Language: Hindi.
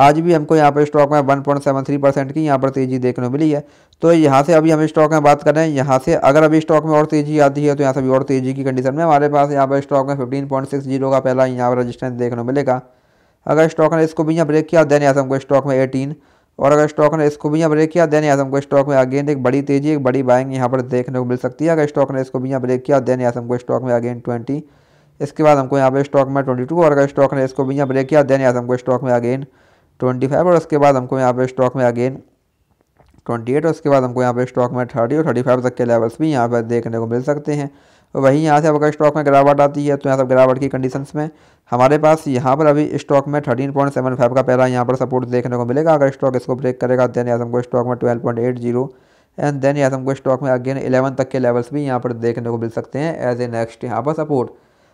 आज भी हमको यहाँ पर स्टॉक में 1.73 परसेंट की यहाँ पर तेज़ी देखने को मिली है तो यहाँ से अभी हम स्टॉक में बात कर रहे हैं यहाँ से अगर अभी स्टॉक में और तेज़ी आती है तो यहाँ से भी और तेज़ी की कंडीशन में हमारे पास यहाँ पर स्टॉक में 15.60 का पहला यहाँ पर रजिस्टेंस देखने को मिलेगा अगर स्टॉक ने इसको भी यहाँ ब्रेक किया देन यहाँ से हमको स्टॉक में एटीन और अगर स्टॉक ने इसको भी यहाँ ब्रेक किया देन यहाँ से हमको स्टॉक में अगेन एक बड़ी तेज़ी एक बड़ी बाइंग यहाँ पर देखने को मिल सकती है अगर स्टॉक ने इसको भी यहाँ ब्रेक किया देन यहाँ से हमको स्टॉक में अगेन ट्वेंटी इसके बाद हमको यहाँ पर स्टॉक में ट्वेंटी टू और अगर स्टॉक ने इसको भी यहाँ ब्रेक किया देन यहाँ से हमको स्टॉक में अगेन ट्वेंटी फाइव और उसके बाद हमको यहाँ पे स्टॉक में अगेन ट्वेंटी एट और उसके बाद हमको यहाँ पे स्टॉक में थर्टी और थर्टी फाइव तक के लेवल्स भी यहाँ पर देखने को मिल सकते हैं वहीं यहाँ से अगर स्टॉक में गिरावट आती है तो यहाँ सब गिरावट की कंडीशंस में हमारे पास यहाँ पर अभी स्टॉक में थर्टीन पॉइंट सेवन फाइव का पहला यहाँ पर सपोर्ट देखने को मिलेगा अगर स्टॉक इसको ब्रेक करेगा देन यहाँ हमको स्टॉक में twelve point eight zero and then यहाँ हमको स्टॉक में अगेन इलेवन तक के लेवल्स भी यहाँ पर देखने को मिल सकते हैं एज ए नेक्स्ट यहाँ पर सपोर्ट